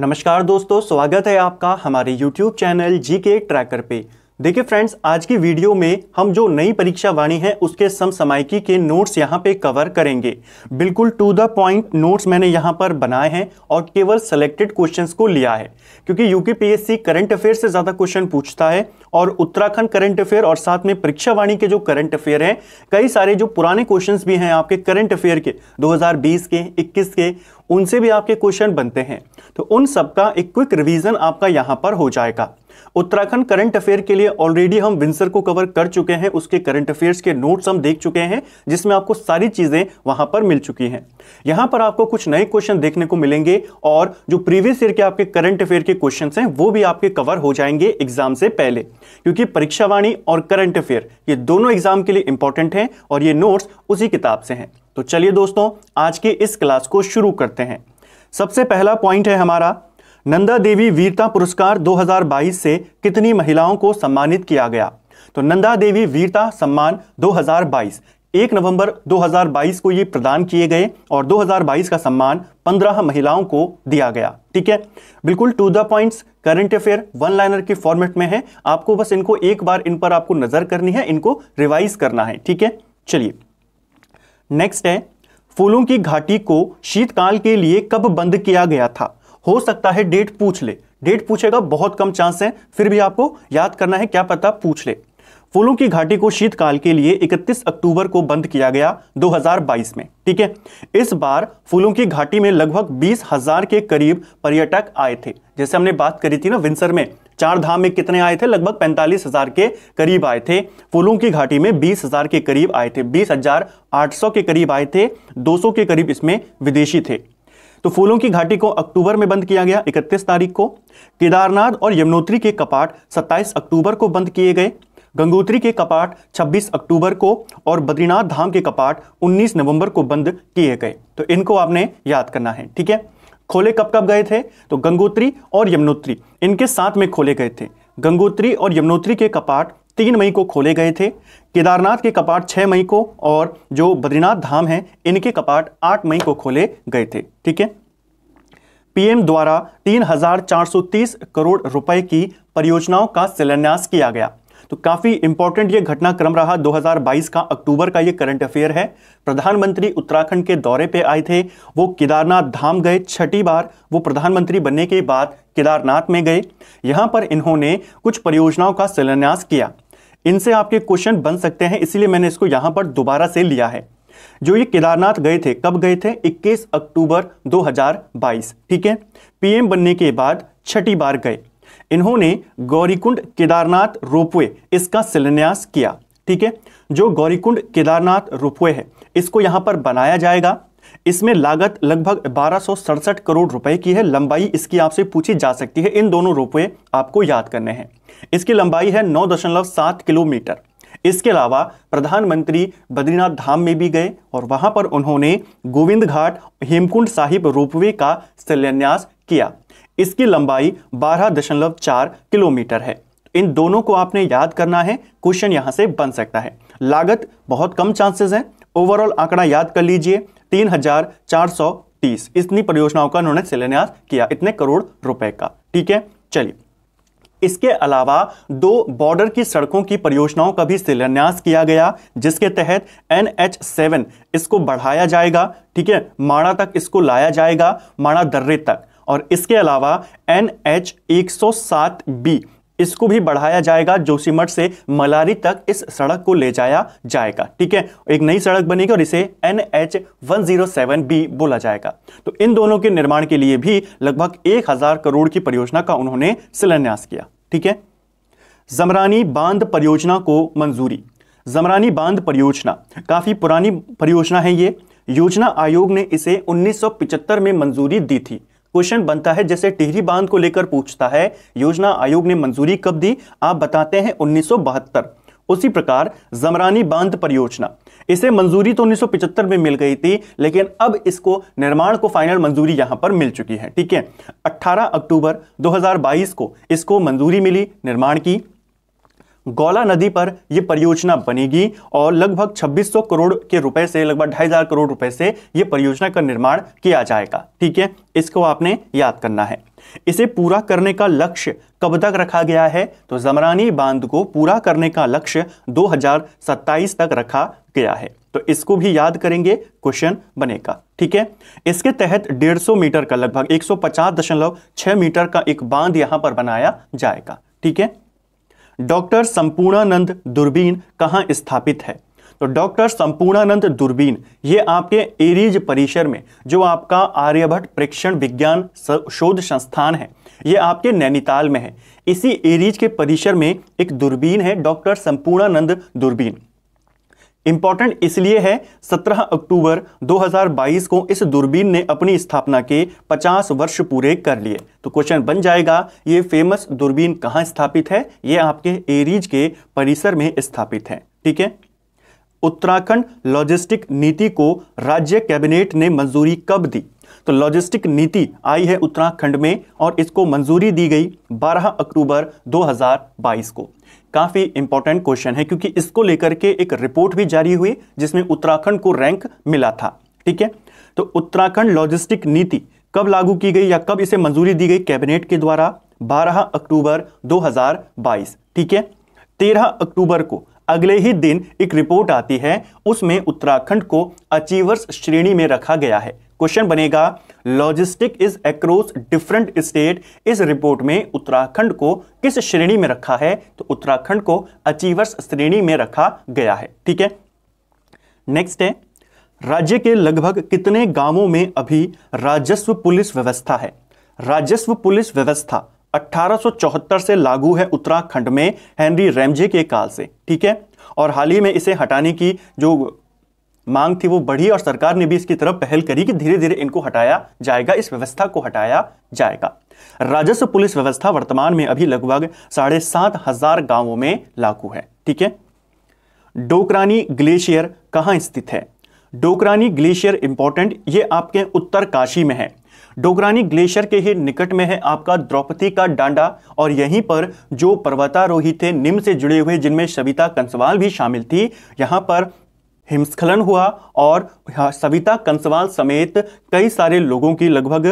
नमस्कार दोस्तों स्वागत है आपका हमारे YouTube चैनल जी के ट्रैकर पे देखिए फ्रेंड्स आज की वीडियो में हम जो नई परीक्षा वाणी है उसके समसामयिकी के नोट्स यहाँ पे कवर करेंगे बिल्कुल टू द पॉइंट नोट्स मैंने यहाँ पर बनाए हैं और केवल सेलेक्टेड क्वेश्चंस को लिया है क्योंकि यूके पीएससी करंट अफेयर से ज़्यादा क्वेश्चन पूछता है और उत्तराखंड करंट अफेयर और साथ में परीक्षा वाणी के जो करंट अफेयर हैं कई सारे जो पुराने क्वेश्चन भी हैं आपके करंट अफेयर के दो के इक्कीस के उनसे भी आपके क्वेश्चन बनते हैं तो उन सब का एक क्विक रिवीजन आपका यहां पर हो जाएगा उत्तराखंड करंट अफेयर के लिए ऑलरेडी हम विंसर को कवर कर चुके हैं उसके करंट अफेयर्स के नोट्स हम देख चुके हैं जिसमें आपको सारी चीज़ें वहां पर मिल चुकी हैं यहां पर आपको कुछ नए क्वेश्चन देखने को मिलेंगे और जो प्रीवियस ईयर के आपके करंट अफेयर के क्वेश्चन हैं वो भी आपके कवर हो जाएंगे एग्जाम से पहले क्योंकि परीक्षावाणी और करंट अफेयर ये दोनों एग्जाम के लिए इंपॉर्टेंट हैं और ये नोट्स उसी किताब से हैं तो चलिए दोस्तों आज के इस क्लास को शुरू करते हैं सबसे पहला पॉइंट है हमारा नंदा देवी वीरता पुरस्कार 2022 से कितनी महिलाओं को सम्मानित किया गया तो नंदा देवी वीरता सम्मान 2022 एक नवंबर 2022 को ये प्रदान किए गए और 2022 का सम्मान 15 महिलाओं को दिया गया ठीक है बिल्कुल to the points current affair one liner के फॉर्मेट में है आपको बस इनको एक बार इन पर आपको नजर करनी है इनको रिवाइज करना है ठीक है चलिए नेक्स्ट है फूलों की घाटी को शीतकाल के लिए कब बंद किया गया था हो सकता है डेट पूछ ले डेट पूछेगा बहुत कम चांस है फिर भी आपको याद करना है क्या पता पूछ ले फूलों की घाटी को शीतकाल के लिए 31 अक्टूबर को बंद किया गया 2022 में ठीक है इस बार फूलों की घाटी में लगभग बीस हजार के करीब पर्यटक आए थे जैसे हमने बात करी थी ना विंसर में चार धाम में कितने आए थे लगभग पैंतालीस हजार के करीब आए थे फूलों की घाटी में बीस हजार के करीब आए थे बीस हजार आठ सौ के करीब आए थे दो सौ के करीब इसमें विदेशी थे तो फूलों की घाटी को अक्टूबर में बंद किया गया 31 तारीख को केदारनाथ और यमुनोत्री के कपाट 27 अक्टूबर को बंद किए गए गंगोत्री के कपाट 26 अक्टूबर को और बद्रीनाथ धाम के कपाट 19 नवंबर को बंद किए गए तो इनको आपने याद करना है ठीक है खोले कब कब गए थे तो गंगोत्री और यमुनोत्री इनके साथ में खोले गए थे गंगोत्री और यमुनोत्री के कपाट तीन मई को खोले गए थे केदारनाथ के कपाट छः मई को और जो बद्रीनाथ धाम हैं इनके कपाट आठ मई को खोले गए थे ठीक है पीएम द्वारा 3,430 करोड़ रुपए की परियोजनाओं का शिलान्यास किया गया तो काफ़ी इंपॉर्टेंट ये घटनाक्रम रहा 2022 का अक्टूबर का ये करंट अफेयर है प्रधानमंत्री उत्तराखंड के दौरे पे आए थे वो केदारनाथ धाम गए छठी बार वो प्रधानमंत्री बनने के बाद केदारनाथ में गए यहाँ पर इन्होंने कुछ परियोजनाओं का शिलान्यास किया इनसे आपके क्वेश्चन बन सकते हैं इसलिए मैंने इसको यहां पर दोबारा से लिया है जो ये केदारनाथ गए थे कब गए थे 21 अक्टूबर 2022 ठीक है पीएम बनने के बाद छठी बार गए इन्होंने गौरीकुंड केदारनाथ रोपवे इसका शिलान्यास किया ठीक है जो गौरीकुंड केदारनाथ रोपवे है इसको यहां पर बनाया जाएगा इसमें लागत लगभग बारह करोड़ रुपए की है लंबाई इसकी आपसे पूछी जा सकती है इन दोनों रोपवे आपको याद करने हैं इसकी लंबाई है 9.7 किलोमीटर इसके अलावा प्रधानमंत्री बद्रीनाथ धाम में भी गए और वहां पर उन्होंने गोविंद घाट हेमकुंड साहिब रोपवे का शिलान्यास किया इसकी लंबाई 12.4 किलोमीटर है इन दोनों को आपने याद करना है क्वेश्चन यहां से बन सकता है लागत बहुत कम चांसेस है ओवरऑल आंकड़ा याद कर लीजिए तीन हजार चार सौ तीस इतनी परियोजनाओं का उन्होंने शिलान्यास किया इतने करोड़ रुपए का ठीक है चलिए इसके अलावा दो बॉर्डर की सड़कों की परियोजनाओं का भी शिलान्यास किया गया जिसके तहत एन एच सेवन इसको बढ़ाया जाएगा ठीक है माड़ा तक इसको लाया जाएगा माड़ा दर्रे तक और इसके अलावा एन एच एक सौ सात बी इसको भी बढ़ाया जाएगा जोशीमठ से मलारी तक इस सड़क को ले जाया जाएगा ठीक है एक नई सड़क बनेगी और इसे N H one zero seven B बोला जाएगा तो इन दोनों के निर्माण के लिए भी लगभग एक हजार करोड़ की परियोजना का उन्होंने शिलान्यास किया ठीक है जमरानी बांध परियोजना को मंजूरी जमरानी बांध परियोजना काफ़ी पुरानी परियोजना है ये योजना आयोग ने इसे उन्नीस में मंजूरी दी थी क्वेश्चन बनता है जैसे टिहरी बांध को लेकर पूछता है योजना आयोग ने मंजूरी कब दी आप बताते हैं उन्नीस उसी प्रकार जमरानी बांध परियोजना इसे मंजूरी तो 1975 में मिल गई थी लेकिन अब इसको निर्माण को फाइनल मंजूरी यहां पर मिल चुकी है ठीक है 18 अक्टूबर 2022 को इसको मंजूरी मिली निर्माण की गौला नदी पर यह परियोजना बनेगी और लगभग 2600 करोड़ के रुपए से लगभग ढाई हजार करोड़ रुपए से यह परियोजना का निर्माण किया जाएगा ठीक है इसको आपने याद करना है इसे पूरा करने का लक्ष्य कब तक रखा गया है तो जमरानी बांध को पूरा करने का लक्ष्य 2027 तक रखा गया है तो इसको भी याद करेंगे क्वेश्चन बनेगा ठीक है इसके तहत 150 मीटर का लगभग 150.6 मीटर का एक बांध यहां पर बनाया जाएगा ठीक है डॉक्टर संपूर्णानंद दूरबीन कहाँ स्थापित है तो डॉक्टर संपूर्णानंद दूरबीन ये आपके एरीज परिसर में जो आपका आर्यभट्ट प्रेक्षण विज्ञान शोध संस्थान है ये आपके नैनीताल में है इसी एरीज के परिसर में एक दूरबीन है डॉक्टर संपूर्णानंद दूरबीन इंपॉर्टेंट इसलिए है 17 अक्टूबर 2022 को इस दूरबीन ने अपनी स्थापना के 50 वर्ष पूरे कर लिए तो क्वेश्चन बन जाएगा ये फेमस दूरबीन कहां स्थापित है ये आपके एरीज के परिसर में स्थापित है ठीक है उत्तराखंड लॉजिस्टिक नीति को राज्य कैबिनेट ने मंजूरी कब दी तो लॉजिस्टिक नीति आई है उत्तराखंड में और इसको मंजूरी दी गई 12 अक्टूबर 2022 को काफ़ी इंपॉर्टेंट क्वेश्चन है क्योंकि इसको लेकर के एक रिपोर्ट भी जारी हुई जिसमें उत्तराखंड को रैंक मिला था ठीक है तो उत्तराखंड लॉजिस्टिक नीति कब लागू की गई या कब इसे मंजूरी दी गई कैबिनेट के द्वारा 12 अक्टूबर 2022 ठीक है 13 अक्टूबर को अगले ही दिन एक रिपोर्ट आती है उसमें उत्तराखंड को अचीवर्स श्रेणी में रखा गया है क्वेश्चन बनेगा logistic is across different state इस रिपोर्ट में उत्तराखंड को किस श्रेणी में रखा है तो उत्तराखंड को अचीवर्स श्रेणी में रखा गया है ठीक है नेक्स्ट है राज्य के लगभग कितने गांवों में अभी राजस्व पुलिस व्यवस्था है राजस्व पुलिस व्यवस्था 1874 से लागू है उत्तराखंड में हेनरी रेमजे के काल से ठीक है और हाल ही में इसे हटाने की जो मांग थी वो बढ़ी और सरकार ने भी इसकी तरफ पहल करी कि धीरे धीरे इनको हटाया जाएगा इस व्यवस्था को हटाया जाएगा राजस्व पुलिस व्यवस्था वर्तमान में अभी लगभग साढ़े सात हजार गांवों में लागू है ठीक है डोकरानी ग्लेशियर कहां स्थित है डोकरानी ग्लेशियर इंपॉर्टेंट ये आपके उत्तर काशी में है डोगरानी ग्लेशियर के ही निकट में है आपका द्रौपदी का डांडा और यहीं पर जो पर्वतारोही थे निम्न से जुड़े हुए जिनमें सविता कंसवाल भी शामिल थी यहां पर हिमस्खलन हुआ और सविता कंसवाल समेत कई सारे लोगों की लगभग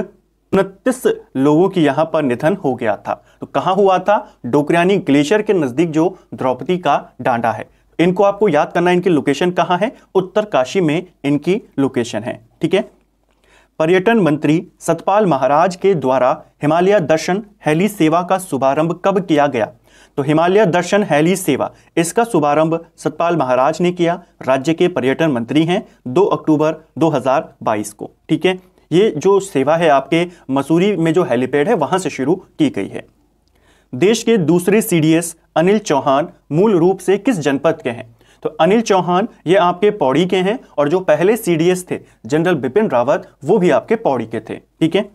उनतीस लोगों की यहां पर निधन हो गया था तो कहां हुआ था डोकरानी ग्लेशियर के नज़दीक जो द्रौपदी का डांडा है इनको आपको याद करना इनकी लोकेशन कहां है उत्तर काशी में इनकी लोकेशन है ठीक है पर्यटन मंत्री सतपाल महाराज के द्वारा हिमालय दर्शन हेली सेवा का शुभारंभ कब किया गया तो हिमालय दर्शन हैली सेवा इसका शुभारंभ सतपाल महाराज ने किया राज्य के पर्यटन मंत्री हैं 2 अक्टूबर 2022 को ठीक है ये जो सेवा है आपके मसूरी में जो हेलीपैड है वहां से शुरू की गई है देश के दूसरे सीडीएस अनिल चौहान मूल रूप से किस जनपद के हैं तो अनिल चौहान ये आपके पौड़ी के हैं और जो पहले सीडीएस थे जनरल बिपिन रावत वो भी आपके पौड़ी के थे ठीक है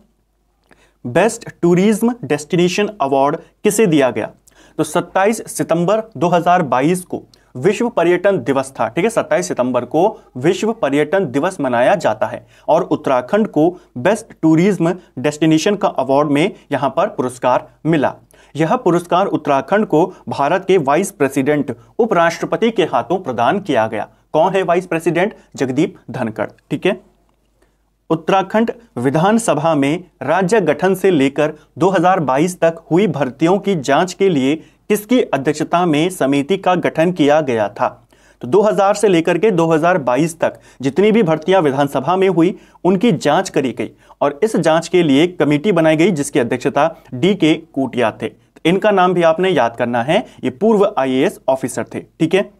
बेस्ट टूरिज्म डेस्टिनेशन अवार्ड किसे दिया गया तो 27 सितंबर 2022 को विश्व पर्यटन दिवस था ठीक है 27 सितंबर को विश्व पर्यटन दिवस मनाया जाता है और उत्तराखंड को बेस्ट टूरिज्म डेस्टिनेशन का अवार्ड में यहां पर पुरस्कार मिला यह पुरस्कार उत्तराखंड को भारत के वाइस प्रेसिडेंट उपराष्ट्रपति के हाथों प्रदान किया गया कौन है वाइस प्रेसिडेंट जगदीप धनखड़ ठीक है उत्तराखंड विधानसभा में राज्य गठन से लेकर 2022 तक हुई भर्तियों की जांच के लिए किसकी अध्यक्षता में समिति का गठन किया गया था तो 2000 से लेकर के 2022 तक जितनी भी भर्तियां विधानसभा में हुई उनकी जांच करी गई और इस जांच के लिए कमेटी बनाई गई जिसकी अध्यक्षता डी के कूटिया थे इनका नाम भी आपने याद करना है ये पूर्व आई ऑफिसर थे ठीक है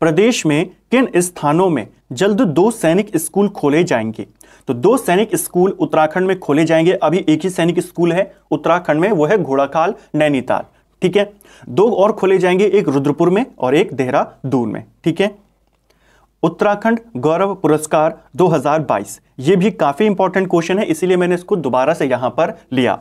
प्रदेश में किन स्थानों में जल्द दो सैनिक स्कूल खोले जाएंगे तो दो सैनिक स्कूल उत्तराखंड में खोले जाएंगे अभी एक ही सैनिक स्कूल है उत्तराखंड में वो है घोड़ाखाल नैनीताल ठीक है दो और खोले जाएंगे एक रुद्रपुर में और एक देहरादून में ठीक है उत्तराखंड गौरव पुरस्कार 2022 ये भी काफ़ी इंपॉर्टेंट क्वेश्चन है इसीलिए मैंने इसको दोबारा से यहां पर लिया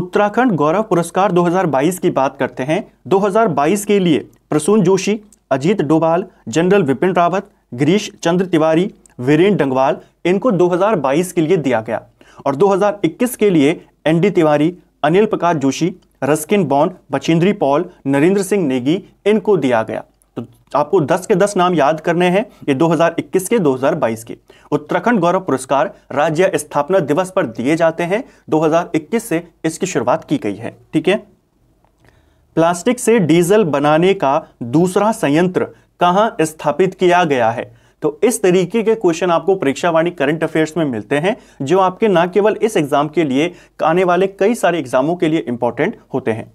उत्तराखंड गौरव पुरस्कार 2022 की बात करते हैं 2022 के लिए प्रसून जोशी अजीत डोभाल जनरल विपिन रावत गिरीश चंद्र तिवारी वीरेन डंगवाल इनको 2022 के लिए दिया गया और 2021 के लिए ND Tiwari Anil Prakash Joshi Ruskin Bond Bachendri Pal Narendra Singh Negi इनको दिया गया तो आपको 10 के 10 नाम याद करने हैं ये 2021 के 2022 के उत्तराखंड गौरव पुरस्कार राज्य स्थापना दिवस पर दिए जाते हैं 2021 से इसकी शुरुआत की गई है ठीक है प्लास्टिक से डीजल बनाने का दूसरा संयंत्र कहां स्थापित किया गया है तो इस तरीके के क्वेश्चन आपको परीक्षावाणी करंट अफेयर्स में मिलते हैं जो आपके ना केवल इस एग्जाम के लिए आने वाले कई सारे एग्जामों के लिए इंपॉर्टेंट होते हैं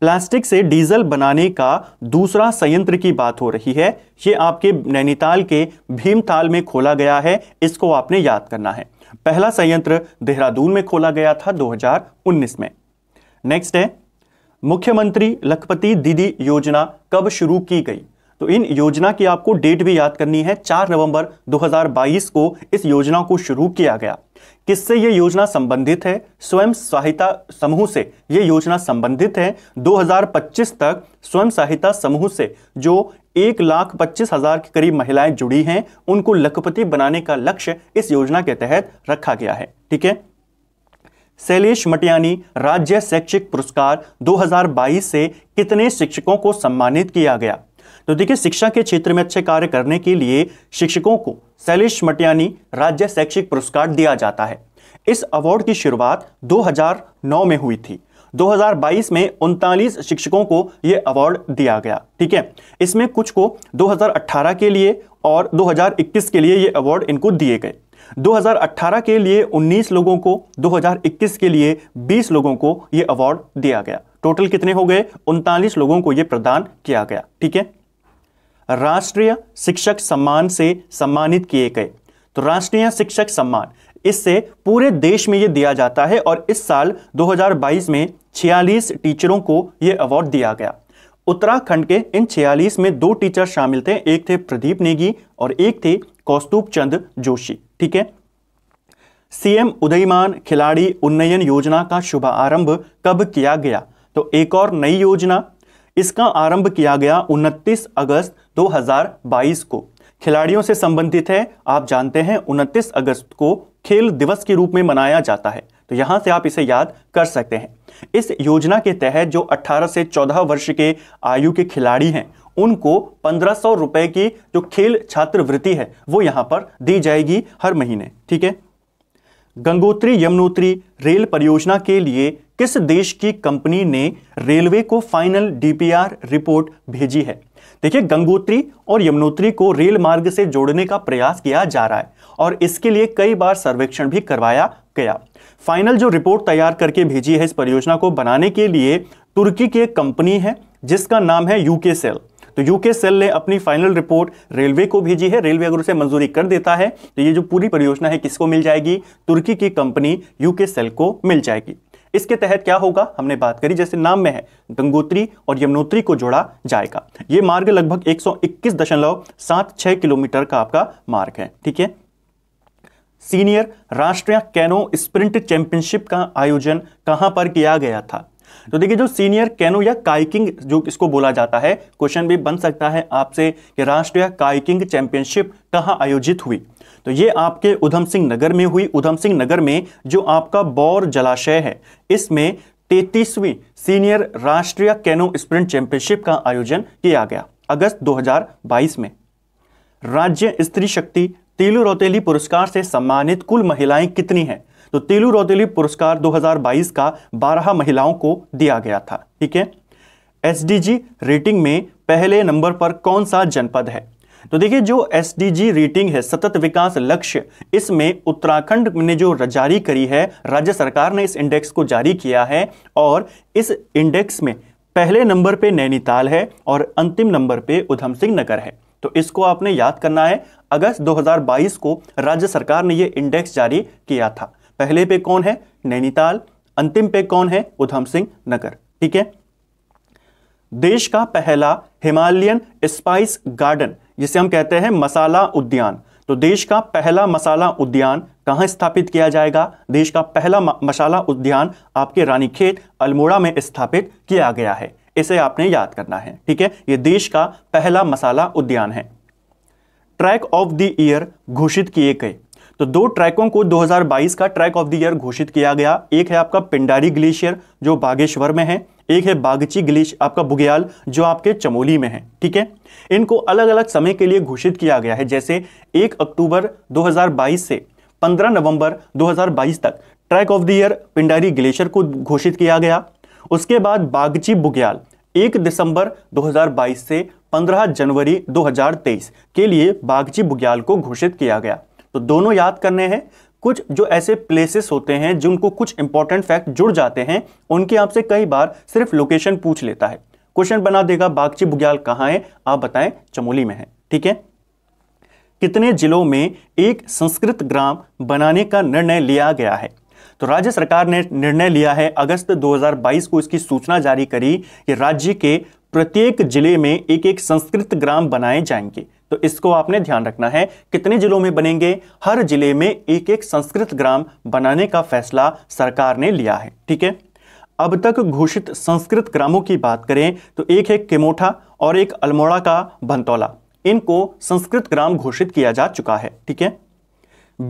प्लास्टिक से डीजल बनाने का दूसरा संयंत्र की बात हो रही है ये आपके नैनीताल के भीमताल में खोला गया है इसको आपने याद करना है पहला संयंत्र देहरादून में खोला गया था 2019 में नेक्स्ट है मुख्यमंत्री लखपति दीदी योजना कब शुरू की गई तो इन योजना की आपको डेट भी याद करनी है 4 नवंबर 2022 को इस योजना को शुरू किया गया किससे यह योजना संबंधित है स्वयं सहायता समूह से यह योजना संबंधित है 2025 तक स्वयं सहायता समूह से जो एक लाख पच्चीस हजार के करीब महिलाएं जुड़ी हैं उनको लखपति बनाने का लक्ष्य इस योजना के तहत रखा गया है ठीक है शैलेश मटियानी राज्य शैक्षिक पुरस्कार 2022 से कितने शिक्षकों को सम्मानित किया गया तो देखिए शिक्षा के क्षेत्र में अच्छे कार्य करने के लिए शिक्षकों को शैलेश मटियानी राज्य शैक्षिक पुरस्कार दिया जाता है इस अवार्ड की शुरुआत 2009 में हुई थी 2022 में उनतालीस शिक्षकों को यह अवार्ड दिया गया ठीक है इसमें कुछ को 2018 के लिए और 2021 के लिए ये अवार्ड इनको दिए गए 2018 के लिए 19 लोगों को 2021 के लिए 20 लोगों को ये अवार्ड दिया गया टोटल कितने हो गए उनतालीस लोगों को ये प्रदान किया गया ठीक है राष्ट्रीय शिक्षक सम्मान से सम्मानित किए गए तो राष्ट्रीय शिक्षक सम्मान इससे पूरे देश में यह दिया जाता है और इस साल 2022 में 46 टीचरों को यह अवार्ड दिया गया उत्तराखंड के इन 46 में दो टीचर शामिल थे एक थे प्रदीप नेगी और एक थे कौस्तुभ चंद जोशी ठीक है सीएम उदयमान खिलाड़ी उन्नयन योजना का शुभारंभ कब किया गया तो एक और नई योजना इसका आरंभ किया गया 29 अगस्त 2022 को खिलाड़ियों से संबंधित है आप जानते हैं 29 अगस्त को खेल दिवस के रूप में मनाया जाता है तो यहां से आप इसे याद कर सकते हैं इस योजना के तहत जो 18 से 14 वर्ष के आयु के खिलाड़ी हैं उनको पंद्रह सौ रुपए की जो खेल छात्रवृत्ति है वो यहां पर दी जाएगी हर महीने ठीक है गंगोत्री यमुनोत्री रेल परियोजना के लिए किस देश की कंपनी ने रेलवे को फाइनल डीपीआर रिपोर्ट भेजी है देखिए गंगोत्री और यमुनोत्री को रेल मार्ग से जोड़ने का प्रयास किया जा रहा है और इसके लिए कई बार सर्वेक्षण भी करवाया गया फाइनल जो रिपोर्ट तैयार करके भेजी है इस परियोजना को बनाने के लिए तुर्की की एक कंपनी है जिसका नाम है यूके सेल तो यूके सेल ने अपनी फाइनल रिपोर्ट रेलवे को भेजी है रेलवे अगर उसे मंजूरी कर देता है तो ये जो पूरी परियोजना है किसको मिल जाएगी तुर्की की कंपनी यूके सेल को मिल जाएगी इसके तहत क्या होगा हमने बात करी जैसे नाम में है गंगोत्री और यमुनोत्री को जोड़ा जाएगा ये मार्ग लगभग एक किलोमीटर का आपका मार्ग है ठीक है सीनियर राष्ट्रीय कैनो स्प्रिंट चैंपियनशिप का आयोजन कहां पर किया गया था तो देखिए जो सीनियर कैनो या काइकिंग जो इसको बोला जाता है क्वेश्चन भी बन सकता है आपसे कि राष्ट्रीय काइकिंग चैंपियनशिप कहाँ आयोजित हुई तो ये आपके उधम सिंह नगर में हुई उधम सिंह नगर में जो आपका बौर जलाशय है इसमें तैतीसवीं सीनियर राष्ट्रीय कैनो स्प्रिंट चैंपियनशिप का आयोजन किया गया अगस्त 2022 में राज्य स्त्री शक्ति तिलु रौतेली पुरस्कार से सम्मानित कुल महिलाएं कितनी हैं तो तेलू रौदेली पुरस्कार 2022 का 12 महिलाओं को दिया गया था ठीक है एस रेटिंग में पहले नंबर पर कौन सा जनपद है तो देखिए जो एस रेटिंग है सतत विकास लक्ष्य इसमें उत्तराखंड ने जो जारी करी है राज्य सरकार ने इस इंडेक्स को जारी किया है और इस इंडेक्स में पहले नंबर पे नैनीताल है और अंतिम नंबर पे उधम सिंह नगर है तो इसको आपने याद करना है अगस्त 2022 को राज्य सरकार ने यह इंडेक्स जारी किया था पहले पे कौन है नैनीताल अंतिम पे कौन है उधम सिंह नगर ठीक है देश का पहला हिमालयन स्पाइस गार्डन जिसे हम कहते हैं मसाला उद्यान तो देश का पहला मसाला उद्यान कहां स्थापित किया जाएगा देश का पहला मसाला उद्यान आपके रानीखेत अल्मोड़ा में स्थापित किया गया है इसे आपने याद करना है ठीक है यह देश का पहला मसाला उद्यान है ट्रैक ऑफ द ईयर घोषित किए गए तो दो ट्रैकों को 2022 का ट्रैक ऑफ द ईयर घोषित किया गया एक है आपका पिंडारी ग्लेशियर जो बागेश्वर में है एक है बागची ग्लेश आपका बुग्याल जो आपके चमोली में है ठीक है इनको अलग अलग समय के लिए घोषित किया गया है जैसे एक अक्टूबर दो से पंद्रह नवंबर दो तक track of the year Pindari glacier को घोषित किया गया उसके बाद बागची बुग्याल 1 दिसंबर 2022 से 15 जनवरी 2023 के लिए बागची बुग्याल को घोषित किया गया तो दोनों याद करने हैं कुछ जो ऐसे प्लेसेस होते हैं जिनको कुछ इंपॉर्टेंट फैक्ट जुड़ जाते हैं उनके आपसे कई बार सिर्फ लोकेशन पूछ लेता है क्वेश्चन बना देगा बागची बुग्याल कहाँ है आप बताएं चमोली में है ठीक है कितने जिलों में एक संस्कृत ग्राम बनाने का निर्णय लिया गया है तो राज्य सरकार ने निर्णय लिया है अगस्त 2022 को इसकी सूचना जारी करी कि राज्य के प्रत्येक जिले में एक एक संस्कृत ग्राम बनाए जाएंगे तो इसको आपने ध्यान रखना है कितने जिलों में बनेंगे हर जिले में एक एक संस्कृत ग्राम बनाने का फैसला सरकार ने लिया है ठीक है अब तक घोषित संस्कृत ग्रामों की बात करें तो एक है केमोठा और एक अल्मोड़ा का भंतौला इनको संस्कृत ग्राम घोषित किया जा चुका है ठीक है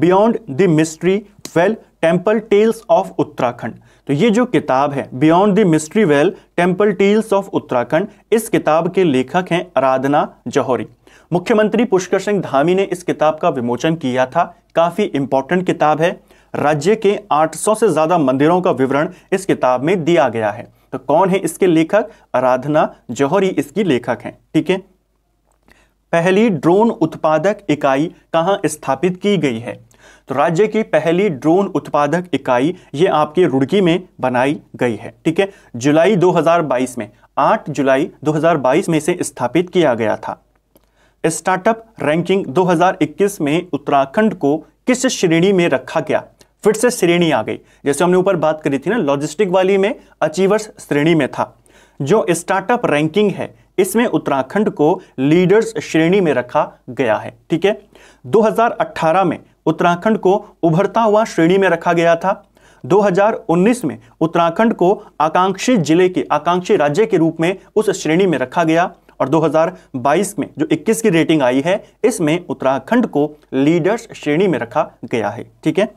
beyond the mystery veil temple tales of Uttarakhand तो ये जो किताब है beyond the mystery veil temple tales of Uttarakhand इस किताब के लेखक हैं आराधना जौहरी मुख्यमंत्री पुष्कर सिंह धामी ने इस किताब का विमोचन किया था काफ़ी इंपॉर्टेंट किताब है राज्य के 800 से ज़्यादा मंदिरों का विवरण इस किताब में दिया गया है तो कौन है इसके लेखक आराधना जौहरी इसकी लेखक हैं ठीक है पहली ड्रोन उत्पादक इकाई कहाँ स्थापित की गई है तो राज्य की पहली ड्रोन उत्पादक इकाई ये आपके रुड़की में बनाई गई है ठीक है जुलाई 2022 में 8 जुलाई 2022 में से स्थापित किया गया था स्टार्टअप रैंकिंग 2021 में उत्तराखंड को किस श्रेणी में रखा गया फिर से श्रेणी आ गई जैसे हमने ऊपर बात करी थी ना लॉजिस्टिक वाली में अचीवर्स श्रेणी में था जो स्टार्टअप रैंकिंग है इसमें उत्तराखंड को लीडर्स श्रेणी में रखा गया है ठीक है 2018 में उत्तराखंड को उभरता हुआ श्रेणी में रखा गया था 2019 में उत्तराखंड को आकांक्षी जिले के आकांक्षी राज्य के रूप में उस श्रेणी में रखा गया और 2022 में जो 21 की रेटिंग आई है इसमें उत्तराखंड को लीडर्स श्रेणी में रखा गया है ठीक है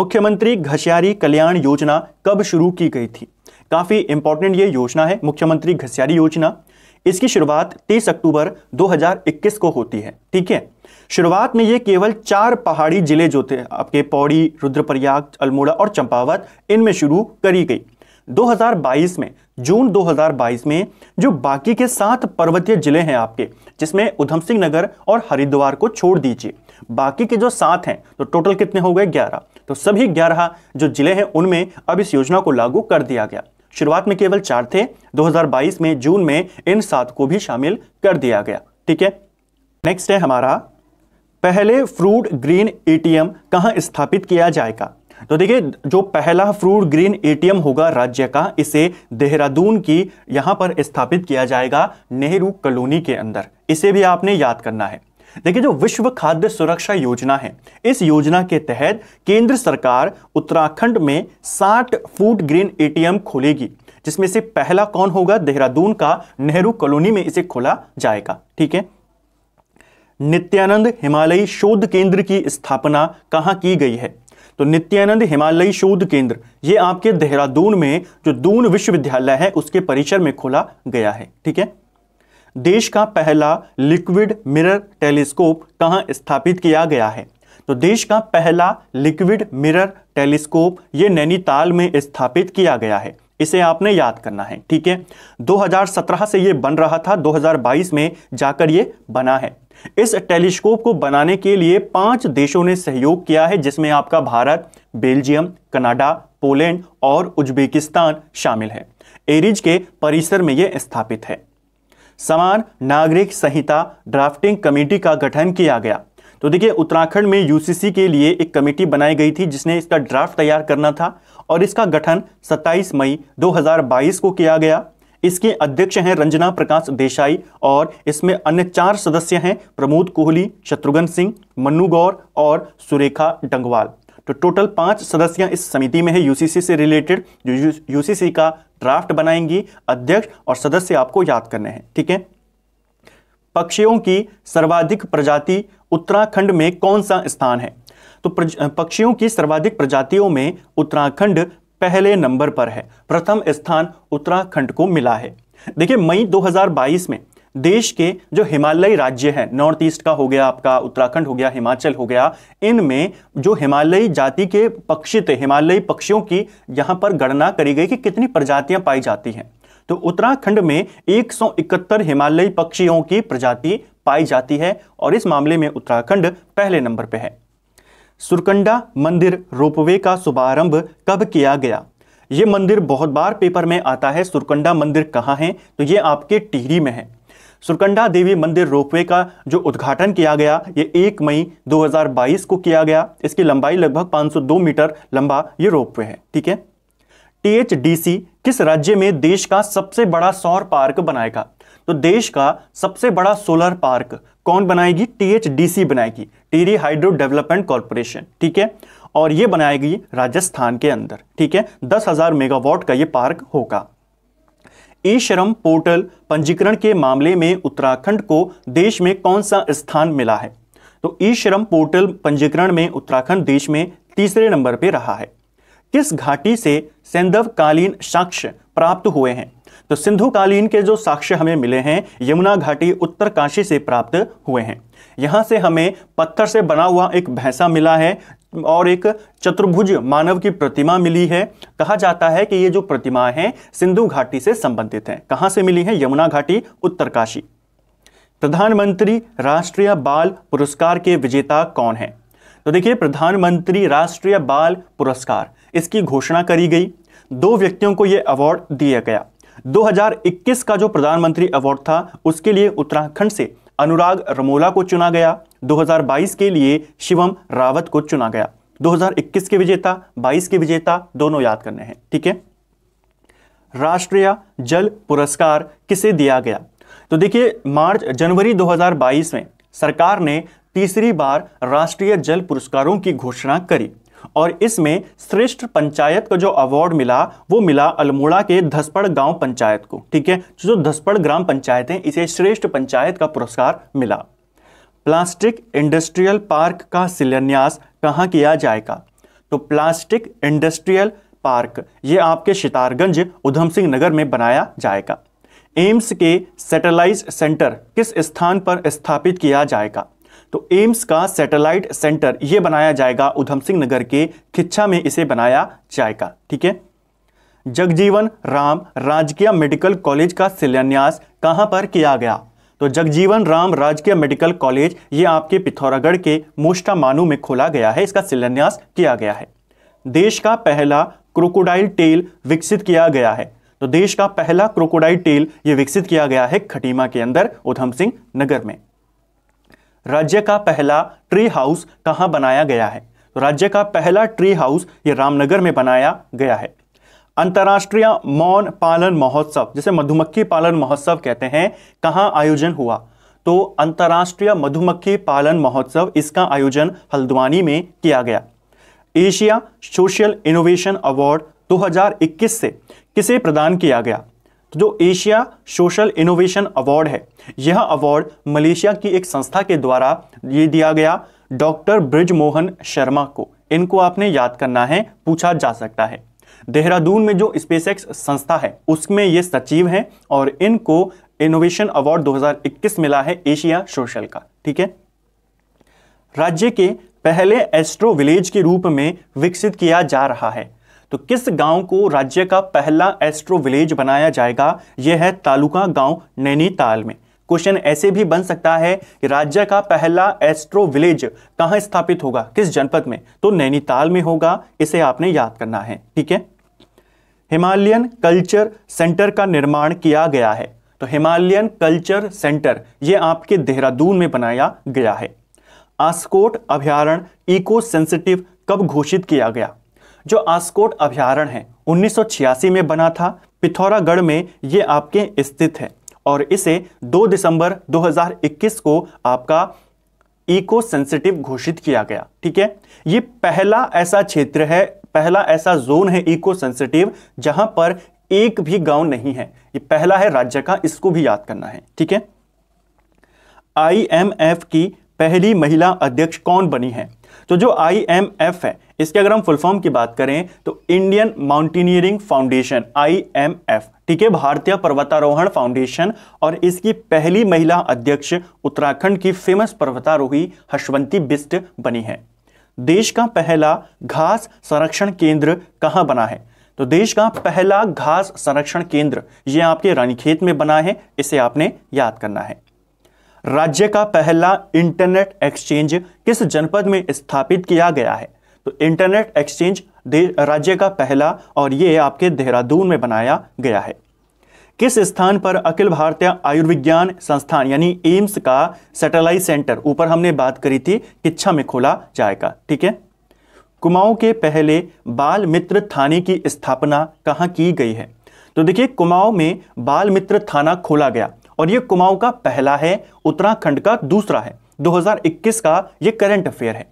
मुख्यमंत्री घसियारी कल्याण योजना कब शुरू की गई थी काफ़ी इंपॉर्टेंट ये योजना है मुख्यमंत्री घसियारी योजना इसकी शुरुआत 30 अक्टूबर 2021 को होती है ठीक है शुरुआत में ये केवल चार पहाड़ी जिले जो थे आपके पौड़ी रुद्रप्रयाग अल्मोड़ा और चंपावत इनमें शुरू करी गई 2022 में जून 2022 में जो बाकी के सात पर्वतीय जिले हैं आपके जिसमें उधम सिंह नगर और हरिद्वार को छोड़ दीजिए बाकी के जो सात हैं तो टोटल कितने हो गए ग्यारह तो सभी ग्यारह जो जिले हैं उनमें अब इस योजना को लागू कर दिया गया शुरुआत में केवल चार थे 2022 में जून में इन सात को भी शामिल कर दिया गया ठीक है नेक्स्ट है हमारा पहले फ्रूट ग्रीन एटीएम कहां स्थापित किया जाएगा तो देखिए जो पहला फ्रूट ग्रीन एटीएम होगा राज्य का इसे देहरादून की यहां पर स्थापित किया जाएगा नेहरू कॉलोनी के अंदर इसे भी आपने याद करना है देखिए जो विश्व खाद्य सुरक्षा योजना है इस योजना के तहत केंद्र सरकार उत्तराखंड में 60 फूड ग्रीन एटीएम खोलेगी जिसमें से पहला कौन होगा देहरादून का नेहरू कॉलोनी में इसे खोला जाएगा ठीक है नित्यानंद हिमालयी शोध केंद्र की स्थापना कहां की गई है तो नित्यानंद हिमालयी शोध केंद्र ये आपके देहरादून में जो दून विश्वविद्यालय है उसके परिसर में खोला गया है ठीक है देश का पहला लिक्विड मिरर टेलीस्कोप कहाँ स्थापित किया गया है तो देश का पहला लिक्विड मिरर टेलीस्कोप ये नैनीताल में स्थापित किया गया है इसे आपने याद करना है ठीक है 2017 से ये बन रहा था 2022 में जाकर ये बना है इस टेलीस्कोप को बनाने के लिए पांच देशों ने सहयोग किया है जिसमें आपका भारत बेल्जियम कनाडा पोलैंड और उज्बेकिस्तान शामिल है एरिज के परिसर में यह स्थापित है समान नागरिक संहिता ड्राफ्टिंग कमेटी का गठन किया गया तो देखिए उत्तराखंड में यूसीसी के लिए एक कमेटी बनाई गई थी जिसने इसका ड्राफ्ट तैयार करना था और इसका गठन 27 मई 2022 को किया गया इसके अध्यक्ष हैं रंजना प्रकाश देसाई और इसमें अन्य चार सदस्य हैं प्रमोद कोहली शत्रुघ्न सिंह मन्नू गौर और सुरेखा डंगवाल तो टोटल पांच सदस्य इस समिति में है यूसीसी से रिलेटेड जो यूसीसी का ड्राफ्ट बनाएंगी अध्यक्ष और सदस्य आपको याद करने हैं ठीक है पक्षियों की सर्वाधिक प्रजाति उत्तराखंड में कौन सा स्थान है तो पक्षियों की सर्वाधिक प्रजातियों में उत्तराखंड पहले नंबर पर है प्रथम स्थान उत्तराखंड को मिला है देखिए मई 2022 में देश के जो हिमालयी राज्य हैं नॉर्थ ईस्ट का हो गया आपका उत्तराखंड हो गया हिमाचल हो गया इनमें जो हिमालयी जाति के पक्षी थे हिमालयी पक्षियों की यहां पर गणना करी गई कि कितनी प्रजातियां पाई जाती हैं तो उत्तराखंड में 171 हिमालयी पक्षियों की प्रजाति पाई जाती है और इस मामले में उत्तराखंड पहले नंबर पर है सुरकंडा मंदिर रोपवे का शुभारंभ कब किया गया ये मंदिर बहुत बार पेपर में आता है सुरकंडा मंदिर कहाँ है तो ये आपके टिहरी में है सुरकंडा देवी मंदिर रोपवे का जो उद्घाटन किया गया ये 1 मई 2022 को किया गया इसकी लंबाई लगभग 502 मीटर लंबा ये रोपवे है ठीक है टीएचडीसी किस राज्य में देश का सबसे बड़ा सौर पार्क बनाएगा तो देश का सबसे बड़ा सोलर पार्क कौन बनाएगी टीएचडीसी बनाएगी टीरी हाइड्रो डेवलपमेंट कॉरपोरेशन ठीक है और ये बनाएगी राजस्थान के अंदर ठीक है दस हज़ार मेगावॉट का ये पार्क होगा ई श्रम पोर्टल पंजीकरण के मामले में उत्तराखंड को देश में कौन सा स्थान मिला है तो ई श्रम पोर्टल पंजीकरण में उत्तराखंड देश में तीसरे नंबर पर रहा है किस घाटी से सैंधव कालीन साक्ष्य प्राप्त हुए हैं तो सिंधु कालीन के जो साक्ष्य हमें मिले हैं यमुना घाटी उत्तर काशी से प्राप्त हुए हैं यहां से हमें पत्थर से बना हुआ एक भैंसा मिला है और एक चतुर्भुज मानव की प्रतिमा मिली है कहा जाता है कि ये जो प्रतिमा है सिंधु घाटी से संबंधित है कहाँ से मिली है यमुना घाटी उत्तरकाशी प्रधानमंत्री राष्ट्रीय बाल पुरस्कार के विजेता कौन है तो देखिए प्रधानमंत्री राष्ट्रीय बाल पुरस्कार इसकी घोषणा करी गई दो व्यक्तियों को यह अवार्ड दिया गया 2021 का जो प्रधानमंत्री अवार्ड था उसके लिए उत्तराखंड से अनुराग रमोला को चुना गया 2022 के लिए शिवम रावत को चुना गया 2021 के विजेता 22 के विजेता दोनों याद करने हैं ठीक है राष्ट्रीय जल पुरस्कार किसे दिया गया तो देखिए मार्च जनवरी 2022 में सरकार ने तीसरी बार राष्ट्रीय जल पुरस्कारों की घोषणा करी और इसमें श्रेष्ठ पंचायत का जो अवार्ड मिला वो मिला अल्मोड़ा के धसपड़ गांव पंचायत को ठीक है जो धसपड़ ग्राम पंचायत है इसे श्रेष्ठ पंचायत का पुरस्कार मिला प्लास्टिक इंडस्ट्रियल पार्क का शिलान्यास कहाँ किया जाएगा तो प्लास्टिक इंडस्ट्रियल पार्क ये आपके शितारगंज उधम सिंह नगर में बनाया जाएगा एम्स के सैटेलाइट सेंटर किस स्थान पर स्थापित किया जाएगा तो एम्स का सैटेलाइट सेंटर यह बनाया जाएगा उधम सिंह नगर के खिच्छा में इसे बनाया जाएगा ठीक है जगजीवन राम राजकीय मेडिकल कॉलेज का शिलान्यास कहां पर किया गया तो जगजीवन राम राजकीय मेडिकल कॉलेज ये आपके पिथौरागढ़ के मोस्टा मानू में खोला गया है इसका शिलान्यास किया गया है देश का पहला क्रोकोडाइल टेल विकसित किया गया है तो देश का पहला क्रोकोडाइल टेल ये विकसित किया गया है खटीमा के अंदर उधम सिंह नगर में राज्य का पहला ट्री हाउस कहाँ बनाया गया है तो राज्य का पहला ट्री हाउस ये रामनगर में बनाया गया है अंतर्राष्ट्रीय मौन पालन महोत्सव जिसे मधुमक्खी पालन महोत्सव कहते हैं कहाँ आयोजन हुआ तो अंतर्राष्ट्रीय मधुमक्खी पालन महोत्सव इसका आयोजन हल्द्वानी में किया गया एशिया सोशल इनोवेशन अवार्ड 2021 से किसे प्रदान किया गया तो जो एशिया सोशल इनोवेशन अवार्ड है यह अवार्ड मलेशिया की एक संस्था के द्वारा ये दिया गया डॉक्टर ब्रिजमोहन शर्मा को इनको आपने याद करना है पूछा जा सकता है देहरादून में जो स्पेसएक्स संस्था है उसमें ये सचिव हैं और इनको इनोवेशन अवार्ड 2021 मिला है एशिया सोशल का ठीक है राज्य के पहले एस्ट्रो विलेज के रूप में विकसित किया जा रहा है तो किस गांव को राज्य का पहला एस्ट्रो विलेज बनाया जाएगा यह है तालुका गांव नैनीताल में क्वेश्चन ऐसे भी बन सकता है कि राज्य का पहला एस्ट्रो विलेज कहां स्थापित होगा किस जनपद में तो नैनीताल में होगा इसे आपने याद करना है ठीक है हिमालयन कल्चर सेंटर का निर्माण किया गया है तो हिमालयन कल्चर सेंटर यह आपके देहरादून में बनाया गया है आस्कोट अभ्यारण इको सेंसिटिव कब घोषित किया गया जो आस्कोट अभ्यारण है 1986 में बना था पिथौरागढ़ में ये आपके स्थित है और इसे 2 दिसंबर 2021 को आपका इको सेंसिटिव घोषित किया गया ठीक है ये पहला ऐसा क्षेत्र है पहला ऐसा जोन है इको सेंसिटिव जहां पर एक भी गांव नहीं है ये पहला है राज्य का इसको भी याद करना है ठीक है आईएमएफ की पहली महिला अध्यक्ष कौन बनी है तो जो आईएमएफ है इसके अगर हम फुल फॉर्म की बात करें तो इंडियन माउंटेनियरिंग फाउंडेशन आईएमएफ ठीक है भारतीय पर्वतारोहण फाउंडेशन और इसकी पहली महिला अध्यक्ष उत्तराखंड की फेमस पर्वतारोही हशवंती बिस्ट बनी है देश का पहला घास संरक्षण केंद्र कहाँ बना है तो देश का पहला घास संरक्षण केंद्र ये आपके रानीखेत में बना है इसे आपने याद करना है राज्य का पहला इंटरनेट एक्सचेंज किस जनपद में स्थापित किया गया है तो इंटरनेट एक्सचेंज राज्य का पहला और ये आपके देहरादून में बनाया गया है किस स्थान पर अखिल भारतीय आयुर्विज्ञान संस्थान यानी एम्स का सैटेलाइट सेंटर ऊपर हमने बात करी थी किच्छा में खोला जाएगा ठीक है कुमाऊं के पहले बाल मित्र थाने की स्थापना कहाँ की गई है तो देखिए कुमाऊं में बाल मित्र थाना खोला गया और ये कुमाऊं का पहला है उत्तराखंड का दूसरा है 2021 का ये करंट अफेयर है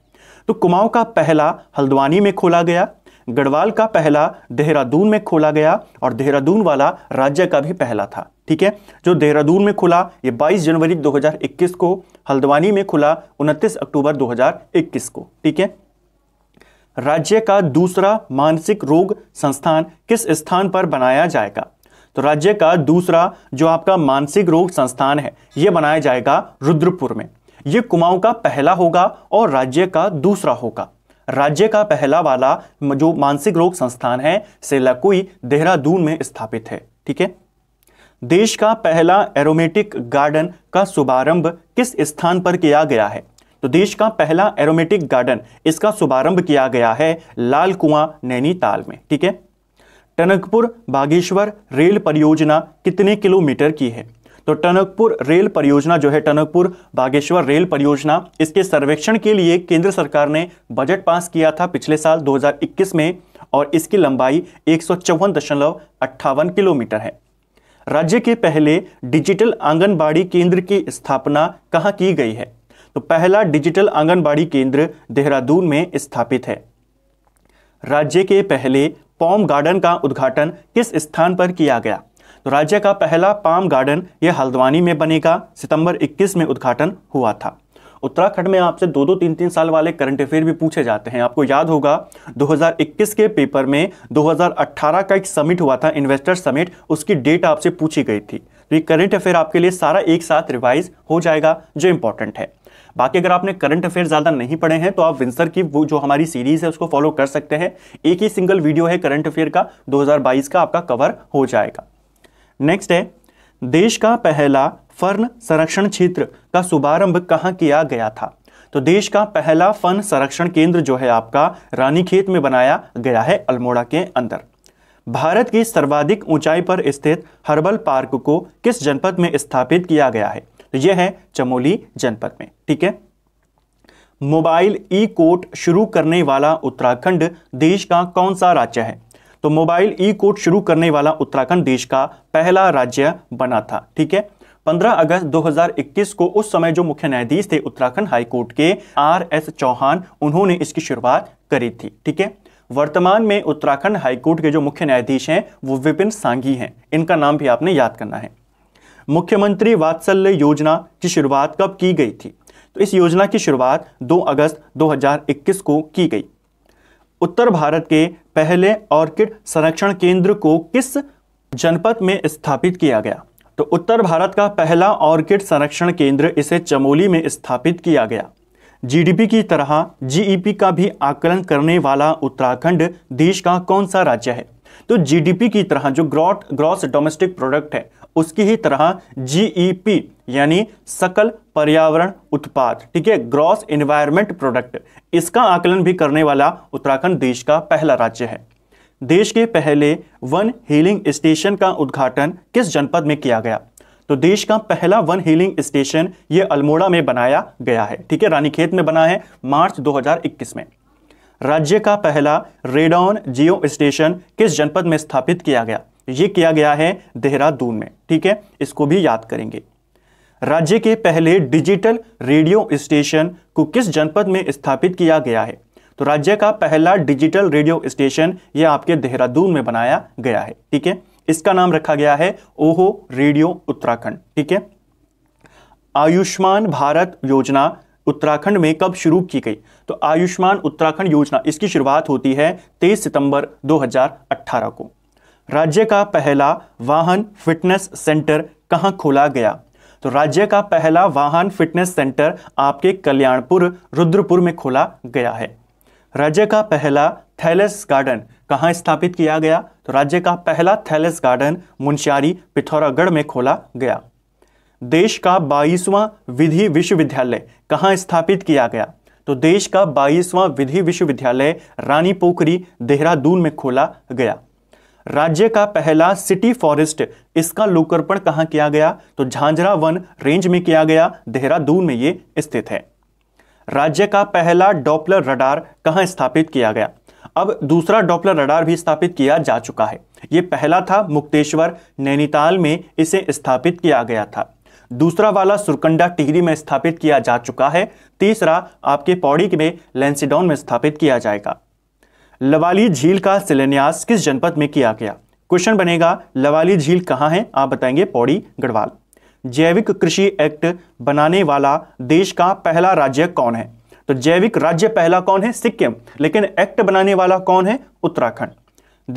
तो कुमाऊं का पहला हल्द्वानी में खोला गया गढ़वाल का पहला देहरादून में खोला गया और देहरादून वाला राज्य का भी पहला था ठीक है जो देहरादून में खुला ये 22 जनवरी 2021 को हल्द्वानी में खुला 29 अक्टूबर 2021 को ठीक है राज्य का दूसरा मानसिक रोग संस्थान किस स्थान पर बनाया जाएगा तो राज्य का दूसरा जो आपका मानसिक रोग संस्थान है यह बनाया जाएगा रुद्रपुर में ये कुमाऊं का पहला होगा और राज्य का दूसरा होगा राज्य का पहला वाला जो मानसिक रोग संस्थान है सेलाकुई देहरादून में स्थापित है ठीक है देश का पहला एरोमेटिक गार्डन का शुभारंभ किस स्थान पर किया गया है तो देश का पहला एरोमेटिक गार्डन इसका शुभारंभ किया गया है लाल कुआं नैनीताल में ठीक है टनकपुर बागेश्वर रेल परियोजना कितने किलोमीटर की है तो टनकपुर रेल परियोजना जो है टनकपुर बागेश्वर रेल परियोजना इसके सर्वेक्षण के लिए केंद्र सरकार ने बजट पास किया था पिछले साल 2021 में और इसकी लंबाई एक किलोमीटर है राज्य के पहले डिजिटल आंगनबाड़ी केंद्र की स्थापना कहाँ की गई है तो पहला डिजिटल आंगनबाड़ी केंद्र देहरादून में स्थापित है राज्य के पहले पॉम गार्डन का उद्घाटन किस स्थान पर किया गया तो राज्य का पहला पाम गार्डन यह हल्द्वानी में बनेगा सितंबर 21 में उद्घाटन हुआ था उत्तराखंड में आपसे दो दो तीन तीन साल वाले करंट अफेयर भी पूछे जाते हैं आपको याद होगा 2021 के पेपर में 2018 का एक समिट हुआ था इन्वेस्टर समिट उसकी डेट आपसे पूछी गई थी तो ये करंट अफेयर आपके लिए सारा एक साथ रिवाइज हो जाएगा जो इंपॉर्टेंट है बाकी अगर आपने करंट अफेयर ज़्यादा नहीं पढ़े हैं तो आप विंसर की वो जो हमारी सीरीज़ है उसको फॉलो कर सकते हैं एक ही सिंगल वीडियो है करंट अफेयर का 2022 का आपका कवर हो जाएगा नेक्स्ट है देश का पहला फर्न संरक्षण क्षेत्र का शुभारंभ कहाँ किया गया था तो देश का पहला फर्न संरक्षण केंद्र जो है आपका रानीखेत में बनाया गया है अल्मोड़ा के अंदर भारत की सर्वाधिक ऊंचाई पर स्थित हर्बल पार्क को किस जनपद में स्थापित किया गया है तो यह है चमोली जनपद में ठीक है मोबाइल ई कोर्ट शुरू करने वाला उत्तराखंड देश का कौन सा राज्य है तो मोबाइल ई कोर्ट शुरू करने वाला उत्तराखंड देश का पहला राज्य बना था ठीक है 15 अगस्त 2021 को उस समय जो मुख्य न्यायाधीश थे उत्तराखंड हाई कोर्ट के आर एस चौहान उन्होंने इसकी शुरुआत करी थी ठीक है वर्तमान में उत्तराखंड हाईकोर्ट के जो मुख्य न्यायाधीश हैं वो विपिन सांगी हैं इनका नाम भी आपने याद करना है मुख्यमंत्री वात्सल्य योजना की शुरुआत कब की गई थी तो इस योजना की शुरुआत 2 अगस्त 2021 को की गई उत्तर भारत के पहले ऑर्किड संरक्षण केंद्र को किस जनपद में स्थापित किया गया तो उत्तर भारत का पहला ऑर्किड संरक्षण केंद्र इसे चमोली में स्थापित किया गया जीडीपी की तरह जीईपी e का भी आकलन करने वाला उत्तराखंड देश का कौन सा राज्य है तो जीडीपी की तरह जो ग्रॉट ग्रॉस डोमेस्टिक प्रोडक्ट है उसकी ही तरह जीईपी e यानी सकल पर्यावरण उत्पाद ठीक है ग्रॉस एनवायरमेंट प्रोडक्ट इसका आकलन भी करने वाला उत्तराखंड देश का पहला राज्य है देश के पहले वन हीलिंग स्टेशन का उद्घाटन किस जनपद में किया गया तो देश का पहला वन हीलिंग स्टेशन ये अल्मोड़ा में बनाया गया है ठीक है रानीखेत में बना है मार्च 2021 में राज्य का पहला रेडॉन जियो स्टेशन किस जनपद में स्थापित किया गया ये किया गया है देहरादून में ठीक है इसको भी याद करेंगे राज्य के पहले डिजिटल रेडियो स्टेशन को किस जनपद में स्थापित किया गया है तो राज्य का पहला डिजिटल रेडियो स्टेशन यह आपके देहरादून में बनाया गया है ठीक है इसका नाम रखा गया है ओहो रेडियो उत्तराखंड ठीक है आयुष्मान भारत योजना उत्तराखंड में कब शुरू की गई तो आयुष्मान उत्तराखंड योजना इसकी शुरुआत होती है 23 सितंबर 2018 को राज्य का पहला वाहन फिटनेस सेंटर कहाँ खोला गया तो राज्य का पहला वाहन फिटनेस सेंटर आपके कल्याणपुर रुद्रपुर में खोला गया है राज्य का पहला थैलेस गार्डन कहाँ स्थापित किया गया तो राज्य का पहला थैलेस गार्डन मुंशियारी पिथौरागढ़ में खोला गया देश का बाईसवां विधि विश्वविद्यालय कहाँ स्थापित किया गया तो देश का बाईसवां विधि विश्वविद्यालय रानी पोखरी देहरादून में खोला गया राज्य का पहला सिटी फॉरेस्ट इसका लोकार्पण कहां किया गया तो झांझरा वन रेंज में किया गया देहरादून में ये स्थित है राज्य का पहला डॉपलर रडार कहां स्थापित किया गया अब दूसरा डॉपलर रडार भी स्थापित किया जा चुका है यह पहला था मुक्तेश्वर नैनीताल में इसे स्थापित किया गया था दूसरा वाला सुरकंडा टिहरी में स्थापित किया जा चुका है तीसरा आपके पौड़ी में लेंसीडॉन में स्थापित किया जाएगा लवाली झील का शिलान्यास किस जनपद में किया गया क्वेश्चन बनेगा लवाली झील कहाँ है आप बताएंगे पौड़ी गढ़वाल जैविक कृषि एक्ट बनाने वाला देश का पहला राज्य कौन है तो जैविक राज्य पहला कौन है सिक्किम लेकिन एक्ट बनाने वाला कौन है उत्तराखंड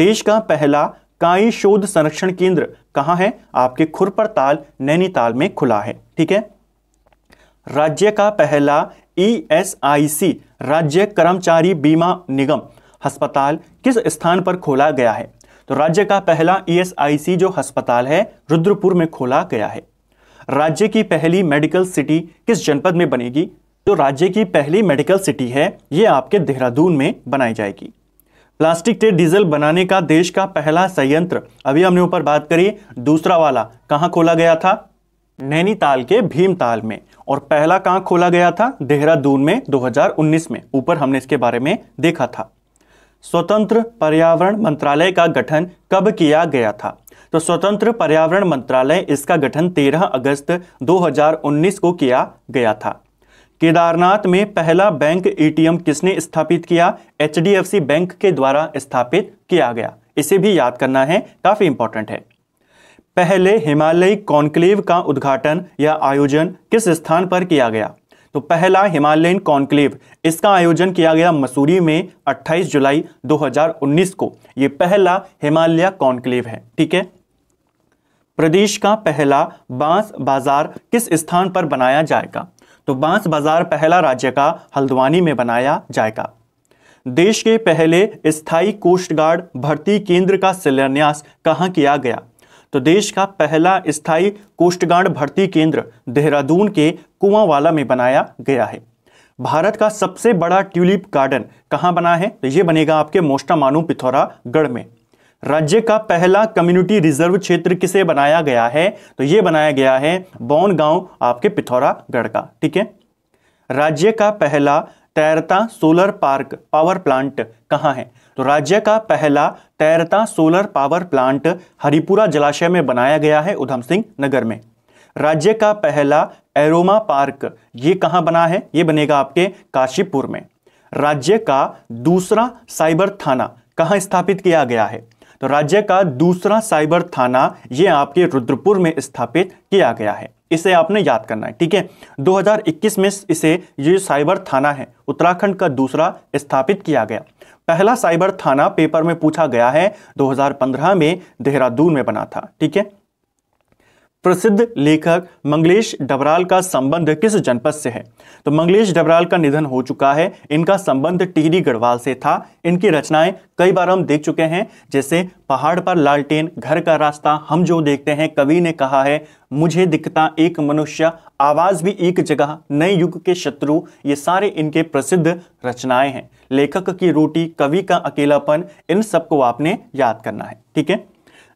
देश का पहला काई शोध संरक्षण केंद्र कहाँ है आपके खुरपर ताल नैनीताल में खुला है ठीक है राज्य का पहला ई एस आई सी राज्य कर्मचारी बीमा निगम अस्पताल किस स्थान पर खोला गया है तो राज्य का पहला ईएसआईसी e जो अस्पताल है रुद्रपुर में खोला गया है राज्य की पहली मेडिकल सिटी किस जनपद में बनेगी तो राज्य की पहली मेडिकल सिटी है ये आपके देहरादून में बनाई जाएगी प्लास्टिक से डीजल बनाने का देश का पहला संयंत्र अभी हमने ऊपर बात करी दूसरा वाला कहाँ खोला गया था नैनीताल के भीमताल में और पहला कहाँ खोला गया था देहरादून में 2019 में ऊपर हमने इसके बारे में देखा था स्वतंत्र पर्यावरण मंत्रालय का गठन कब किया गया था तो स्वतंत्र पर्यावरण मंत्रालय इसका गठन 13 अगस्त 2019 को किया गया था केदारनाथ में पहला बैंक एटीएम किसने स्थापित किया एचडीएफसी बैंक के द्वारा स्थापित किया गया इसे भी याद करना है काफ़ी इंपॉर्टेंट है पहले हिमालयी कॉन्क्लेव का उद्घाटन या आयोजन किस स्थान पर किया गया तो पहला हिमालयन कॉन्क्लेव इसका आयोजन किया गया मसूरी में 28 जुलाई 2019 को यह पहला हिमालय कॉन्क्लेव है ठीक है प्रदेश का पहला बांस बाजार किस स्थान पर बनाया जाएगा तो बांस बाजार पहला राज्य का हल्द्वानी में बनाया जाएगा देश के पहले स्थायी कोस्ट गार्ड भर्ती केंद्र का शिलान्यास कहां किया गया तो देश का पहला स्थायी कोष्टगांड भर्ती केंद्र देहरादून के कुआवाला में बनाया गया है भारत का सबसे बड़ा ट्यूलिप गार्डन कहाँ बना है तो ये बनेगा आपके मोस्टामानू पिथौरागढ़ में राज्य का पहला कम्युनिटी रिजर्व क्षेत्र किसे बनाया गया है तो यह बनाया गया है बौन गांव आपके पिथौरागढ़ का ठीक है राज्य का पहला तैरता सोलर पार्क पावर प्लांट कहाँ है तो राज्य का पहला तैरता सोलर पावर प्लांट हरिपुरा जलाशय में बनाया गया है उधम सिंह नगर में राज्य का पहला एरोमा पार्क ये कहाँ बना है ये बनेगा आपके काशीपुर में राज्य का दूसरा साइबर थाना कहाँ स्थापित किया गया है तो राज्य का दूसरा साइबर थाना ये आपके रुद्रपुर में स्थापित किया गया है इसे आपने याद करना है ठीक है 2021 में इसे ये साइबर थाना है उत्तराखंड का दूसरा स्थापित किया गया पहला साइबर थाना पेपर में पूछा गया है 2015 में देहरादून में बना था ठीक है प्रसिद्ध लेखक मंगलेश डबराल का संबंध किस जनपद से है तो मंगलेश डबराल का निधन हो चुका है इनका संबंध टिहरी गढ़वाल से था इनकी रचनाएं कई बार हम देख चुके हैं जैसे पहाड़ पर लालटेन घर का रास्ता हम जो देखते हैं कवि ने कहा है मुझे दिखता एक मनुष्य आवाज भी एक जगह नए युग के शत्रु ये सारे इनके प्रसिद्ध रचनाएं हैं लेखक की रोटी कवि का अकेलापन इन सबको आपने याद करना है ठीक है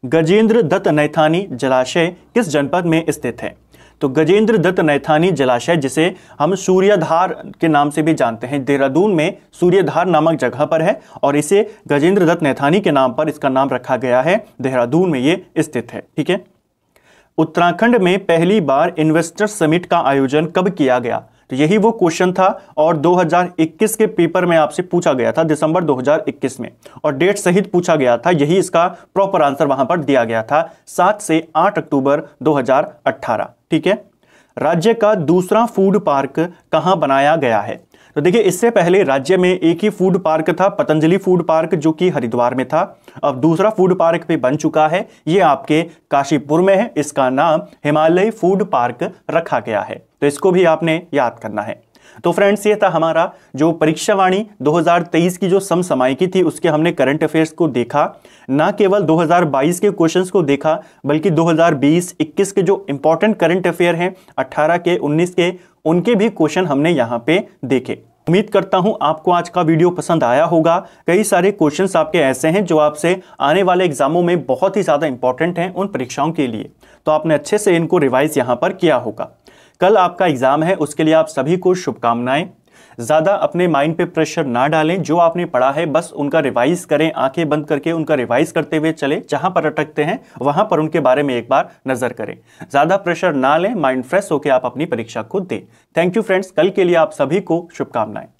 गजेंद्र दत्त नैथानी जलाशय किस जनपद में स्थित है तो गजेंद्र दत्त नैथानी जलाशय जिसे हम सूर्यधार के नाम से भी जानते हैं देहरादून में सूर्यधार नामक जगह पर है और इसे गजेंद्र दत्त नैथानी के नाम पर इसका नाम रखा गया है देहरादून में ये स्थित है ठीक है उत्तराखंड में पहली बार इन्वेस्टर समिट का आयोजन कब किया गया तो यही वो क्वेश्चन था और 2021 के पेपर में आपसे पूछा गया था दिसंबर 2021 में और डेट सहित पूछा गया था यही इसका प्रॉपर आंसर वहां पर दिया गया था सात से आठ अक्टूबर दो ठीक है राज्य का दूसरा फूड पार्क कहां बनाया गया है तो देखिए इससे पहले राज्य में एक ही फूड पार्क था पतंजलि फूड पार्क जो कि हरिद्वार में था अब दूसरा फूड पार्क भी बन चुका है ये आपके काशीपुर में है इसका नाम हिमालय फूड पार्क रखा गया है तो इसको भी आपने याद करना है तो फ्रेंड्स ये था हमारा जो परीक्षावाणी 2023 की जो समसामयिकी थी उसके हमने करंट अफेयर्स को देखा ना केवल 2022 के क्वेश्चंस को देखा बल्कि 2020 21 के जो इंपॉर्टेंट करंट अफेयर हैं 18 के 19 के उनके भी क्वेश्चन हमने यहाँ पे देखे उम्मीद करता हूं आपको आज का वीडियो पसंद आया होगा कई सारे क्वेश्चंस आपके ऐसे हैं जो आपसे आने वाले एग्जामों में बहुत ही ज़्यादा इंपॉर्टेंट हैं उन परीक्षाओं के लिए तो आपने अच्छे से इनको रिवाइज यहां पर किया होगा कल आपका एग्ज़ाम है उसके लिए आप सभी को शुभकामनाएं ज़्यादा अपने माइंड पे प्रेशर ना डालें जो आपने पढ़ा है बस उनका रिवाइज़ करें आंखें बंद करके उनका रिवाइज़ करते हुए चले जहां पर अटकते हैं वहां पर उनके बारे में एक बार नज़र करें ज़्यादा प्रेशर ना लें माइंड फ्रेश होकर आप अपनी परीक्षा को दें थैंक यू फ्रेंड्स कल के लिए आप सभी को शुभकामनाएं